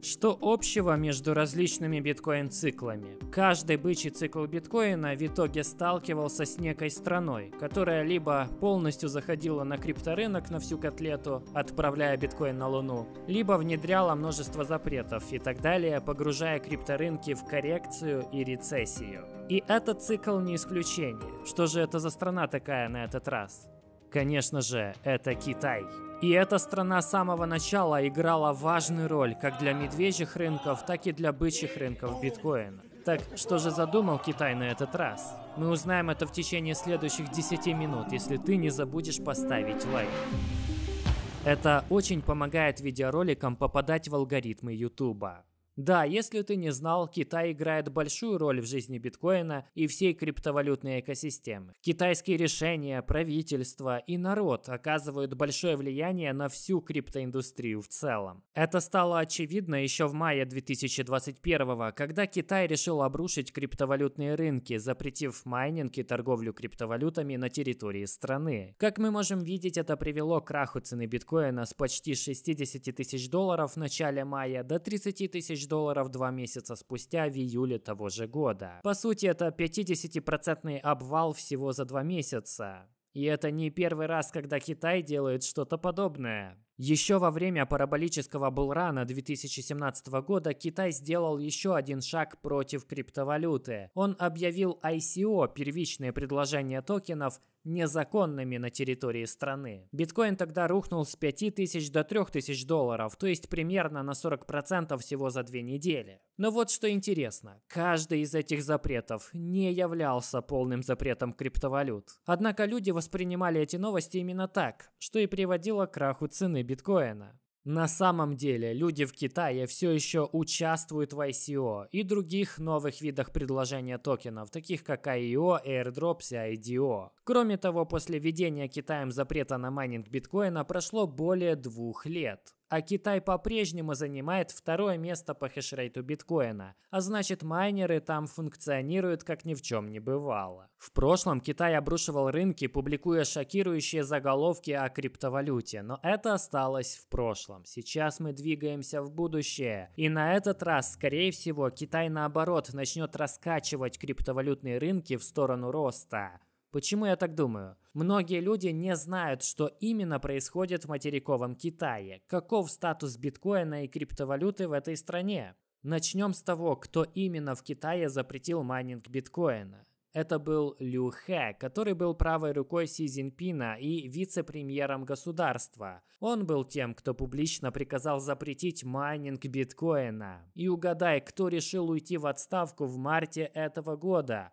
Что общего между различными биткоин-циклами? Каждый бычий цикл биткоина в итоге сталкивался с некой страной, которая либо полностью заходила на крипторынок на всю котлету, отправляя биткоин на Луну, либо внедряла множество запретов и так далее, погружая крипторынки в коррекцию и рецессию. И этот цикл не исключение. Что же это за страна такая на этот раз? Конечно же, это Китай. И эта страна с самого начала играла важную роль как для медвежьих рынков, так и для бычьих рынков биткоина. Так что же задумал Китай на этот раз? Мы узнаем это в течение следующих 10 минут, если ты не забудешь поставить лайк. Это очень помогает видеороликам попадать в алгоритмы YouTube. Да, если ты не знал, Китай играет большую роль в жизни биткоина и всей криптовалютной экосистемы. Китайские решения, правительство и народ оказывают большое влияние на всю криптоиндустрию в целом. Это стало очевидно еще в мае 2021 когда Китай решил обрушить криптовалютные рынки, запретив майнинг и торговлю криптовалютами на территории страны. Как мы можем видеть, это привело к краху цены биткоина с почти 60 тысяч долларов в начале мая до 30 тысяч долларов два месяца спустя в июле того же года. По сути, это 50% обвал всего за два месяца. И это не первый раз, когда Китай делает что-то подобное. Еще во время параболического булрана 2017 года Китай сделал еще один шаг против криптовалюты. Он объявил ICO, первичное предложение токенов, незаконными на территории страны. Биткоин тогда рухнул с 5000 до 3000 долларов, то есть примерно на 40% всего за две недели. Но вот что интересно, каждый из этих запретов не являлся полным запретом криптовалют. Однако люди воспринимали эти новости именно так, что и приводило к краху цены биткоина. На самом деле, люди в Китае все еще участвуют в ICO и других новых видах предложения токенов, таких как IEO, Airdrops и IDO. Кроме того, после введения Китаем запрета на майнинг биткоина прошло более двух лет. А Китай по-прежнему занимает второе место по хешрейту биткоина, а значит майнеры там функционируют как ни в чем не бывало. В прошлом Китай обрушивал рынки, публикуя шокирующие заголовки о криптовалюте, но это осталось в прошлом. Сейчас мы двигаемся в будущее, и на этот раз, скорее всего, Китай наоборот начнет раскачивать криптовалютные рынки в сторону роста. Почему я так думаю? Многие люди не знают, что именно происходит в материковом Китае, каков статус биткоина и криптовалюты в этой стране. Начнем с того, кто именно в Китае запретил майнинг биткоина. Это был Лю Хэ, который был правой рукой Си Цзиньпина и вице-премьером государства. Он был тем, кто публично приказал запретить майнинг биткоина. И угадай, кто решил уйти в отставку в марте этого года?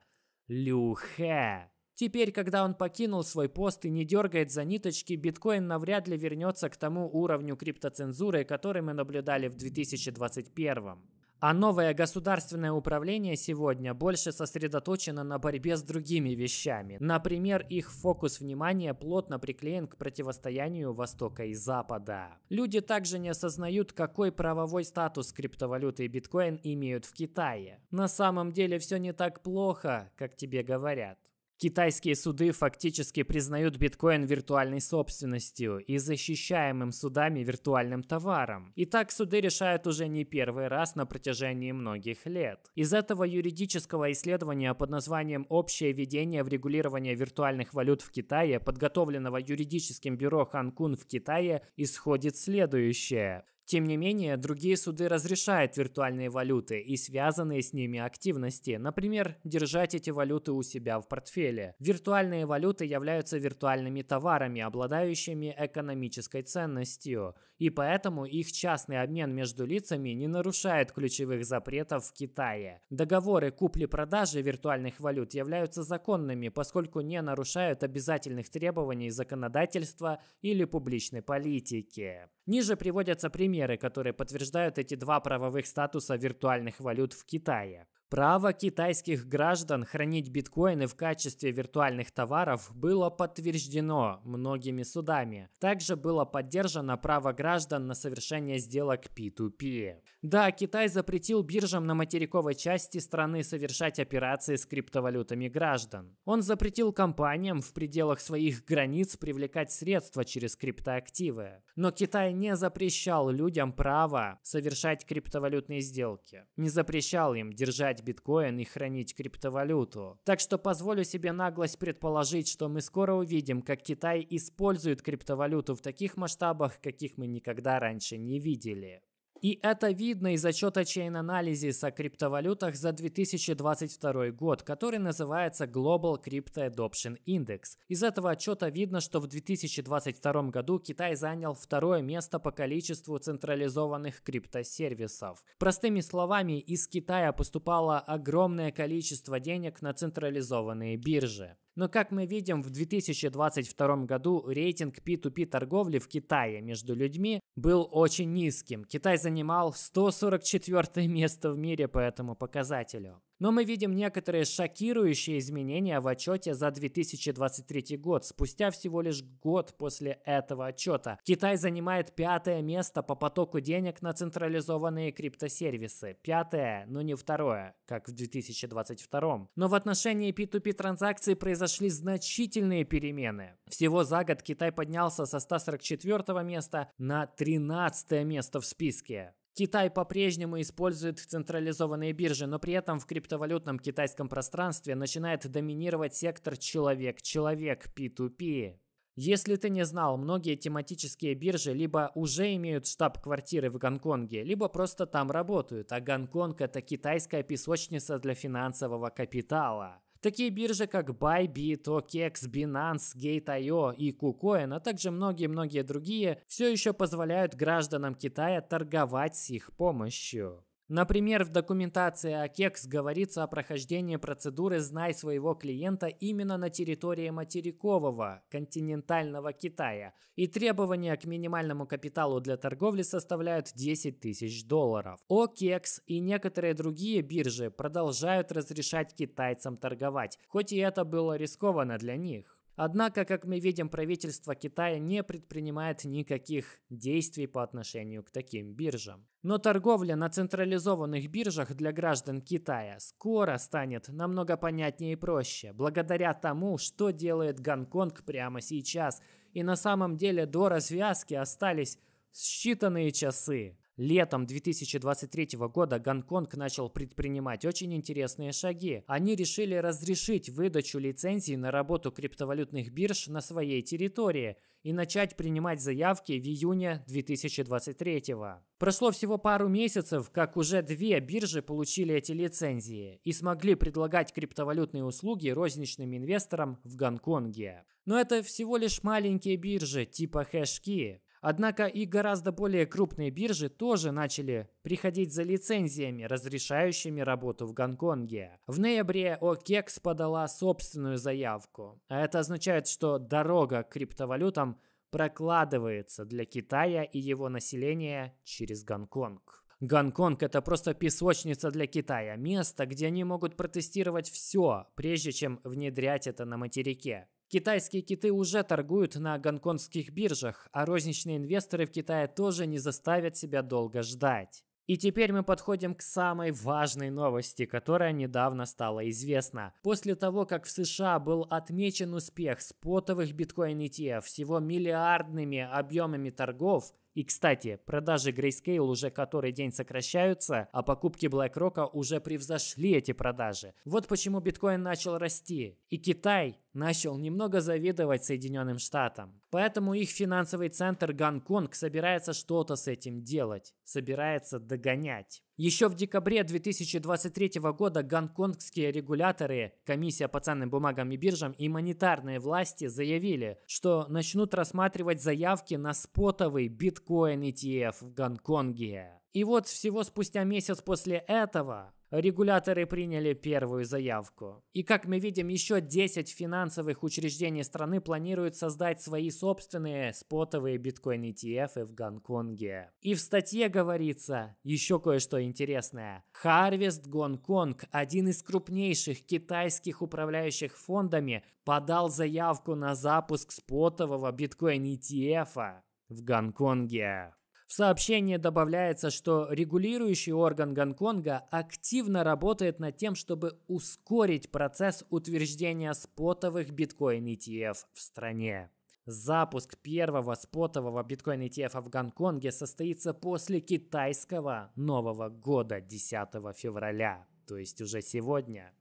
Лю Хэ. Теперь, когда он покинул свой пост и не дергает за ниточки, биткоин навряд ли вернется к тому уровню криптоцензуры, который мы наблюдали в 2021. А новое государственное управление сегодня больше сосредоточено на борьбе с другими вещами. Например, их фокус внимания плотно приклеен к противостоянию Востока и Запада. Люди также не осознают, какой правовой статус криптовалюты и биткоин имеют в Китае. На самом деле все не так плохо, как тебе говорят. Китайские суды фактически признают биткоин виртуальной собственностью и защищаемым судами виртуальным товаром. И так суды решают уже не первый раз на протяжении многих лет. Из этого юридического исследования под названием «Общее введение в регулирование виртуальных валют в Китае», подготовленного юридическим бюро Ханкун в Китае, исходит следующее. Тем не менее, другие суды разрешают виртуальные валюты и связанные с ними активности, например, держать эти валюты у себя в портфеле. Виртуальные валюты являются виртуальными товарами, обладающими экономической ценностью, и поэтому их частный обмен между лицами не нарушает ключевых запретов в Китае. Договоры купли-продажи виртуальных валют являются законными, поскольку не нарушают обязательных требований законодательства или публичной политики. Ниже приводятся примеры примеры, которые подтверждают эти два правовых статуса виртуальных валют в Китае. Право китайских граждан хранить биткоины в качестве виртуальных товаров было подтверждено многими судами. Также было поддержано право граждан на совершение сделок P2P. Да, Китай запретил биржам на материковой части страны совершать операции с криптовалютами граждан. Он запретил компаниям в пределах своих границ привлекать средства через криптоактивы. Но Китай не запрещал людям право совершать криптовалютные сделки, не запрещал им держать биткоин и хранить криптовалюту. Так что позволю себе наглость предположить, что мы скоро увидим, как Китай использует криптовалюту в таких масштабах, каких мы никогда раньше не видели. И это видно из отчета чейн-анализис о криптовалютах за 2022 год, который называется Global Crypto Adoption Index. Из этого отчета видно, что в 2022 году Китай занял второе место по количеству централизованных криптосервисов. Простыми словами, из Китая поступало огромное количество денег на централизованные биржи. Но, как мы видим, в 2022 году рейтинг P2P торговли в Китае между людьми был очень низким. Китай занимал 144 место в мире по этому показателю. Но мы видим некоторые шокирующие изменения в отчете за 2023 год, спустя всего лишь год после этого отчета. Китай занимает пятое место по потоку денег на централизованные криптосервисы. Пятое, но не второе, как в 2022. Но в отношении P2P транзакций произошли значительные перемены. Всего за год Китай поднялся со 144 места на 13 место в списке. Китай по-прежнему использует централизованные биржи, но при этом в криптовалютном китайском пространстве начинает доминировать сектор человек-человек P2P. Если ты не знал, многие тематические биржи либо уже имеют штаб-квартиры в Гонконге, либо просто там работают, а Гонконг – это китайская песочница для финансового капитала. Такие биржи, как Bybit, OKEX, Binance, Gate.io и KuCoin, а также многие-многие другие, все еще позволяют гражданам Китая торговать с их помощью. Например, в документации АКЕКС говорится о прохождении процедуры «Знай своего клиента» именно на территории материкового, континентального Китая, и требования к минимальному капиталу для торговли составляют 10 тысяч долларов. ОКЕКС и некоторые другие биржи продолжают разрешать китайцам торговать, хоть и это было рискованно для них. Однако, как мы видим, правительство Китая не предпринимает никаких действий по отношению к таким биржам. Но торговля на централизованных биржах для граждан Китая скоро станет намного понятнее и проще, благодаря тому, что делает Гонконг прямо сейчас. И на самом деле до развязки остались считанные часы. Летом 2023 года Гонконг начал предпринимать очень интересные шаги. Они решили разрешить выдачу лицензий на работу криптовалютных бирж на своей территории и начать принимать заявки в июне 2023. Прошло всего пару месяцев, как уже две биржи получили эти лицензии и смогли предлагать криптовалютные услуги розничным инвесторам в Гонконге. Но это всего лишь маленькие биржи типа хэшки, Однако и гораздо более крупные биржи тоже начали приходить за лицензиями, разрешающими работу в Гонконге. В ноябре ОКЕКС подала собственную заявку. А это означает, что дорога к криптовалютам прокладывается для Китая и его населения через Гонконг. Гонконг – это просто песочница для Китая, место, где они могут протестировать все, прежде чем внедрять это на материке. Китайские киты уже торгуют на гонконгских биржах, а розничные инвесторы в Китае тоже не заставят себя долго ждать. И теперь мы подходим к самой важной новости, которая недавно стала известна. После того, как в США был отмечен успех спотовых биткоин ETF всего миллиардными объемами торгов, и, кстати, продажи Grayscale уже который день сокращаются, а покупки BlackRock уже превзошли эти продажи. Вот почему биткоин начал расти. И Китай начал немного завидовать Соединенным Штатам. Поэтому их финансовый центр Гонконг собирается что-то с этим делать, собирается догонять. Еще в декабре 2023 года гонконгские регуляторы, комиссия по ценным бумагам и биржам и монетарные власти заявили, что начнут рассматривать заявки на спотовый биткоин ETF в Гонконге. И вот всего спустя месяц после этого Регуляторы приняли первую заявку. И как мы видим, еще 10 финансовых учреждений страны планируют создать свои собственные спотовые биткоин ETF в Гонконге. И в статье говорится еще кое-что интересное. Harvest Гонконг, один из крупнейших китайских управляющих фондами, подал заявку на запуск спотового биткоин ETF в Гонконге сообщение добавляется, что регулирующий орган Гонконга активно работает над тем, чтобы ускорить процесс утверждения спотовых биткоин ETF в стране. Запуск первого спотового биткоин ETF в Гонконге состоится после китайского Нового года 10 февраля, то есть уже сегодня.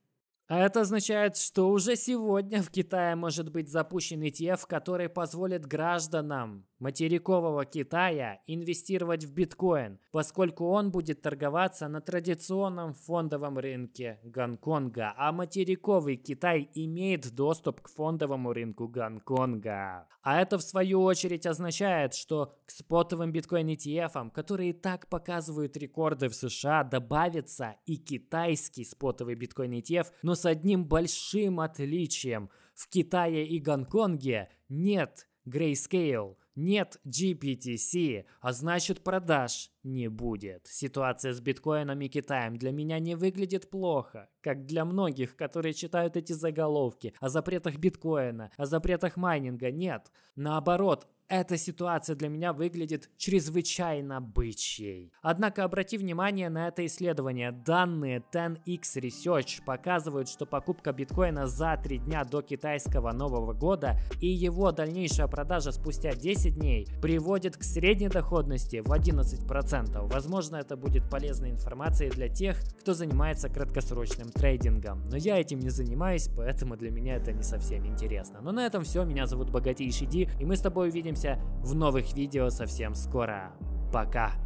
А это означает, что уже сегодня в Китае может быть запущен ETF, который позволит гражданам материкового Китая инвестировать в биткоин, поскольку он будет торговаться на традиционном фондовом рынке Гонконга, а материковый Китай имеет доступ к фондовому рынку Гонконга. А это в свою очередь означает, что к спотовым биткоин ETF, которые и так показывают рекорды в США, добавится и китайский спотовый биткоин ETF, но с одним большим отличием. В Китае и Гонконге нет Grayscale – нет GPTC, а значит продаж не будет. Ситуация с биткоином и Китаем для меня не выглядит плохо, как для многих, которые читают эти заголовки о запретах биткоина, о запретах майнинга. Нет, наоборот, эта ситуация для меня выглядит чрезвычайно бычьей. Однако обрати внимание на это исследование. Данные 10x Research показывают, что покупка биткоина за 3 дня до китайского Нового года и его дальнейшая продажа спустя 10 дней приводит к средней доходности в 11%. Возможно, это будет полезной информацией для тех, кто занимается краткосрочным трейдингом. Но я этим не занимаюсь, поэтому для меня это не совсем интересно. Но на этом все. Меня зовут Богатейший Ди, и мы с тобой увидим увидимся в новых видео совсем скоро. Пока!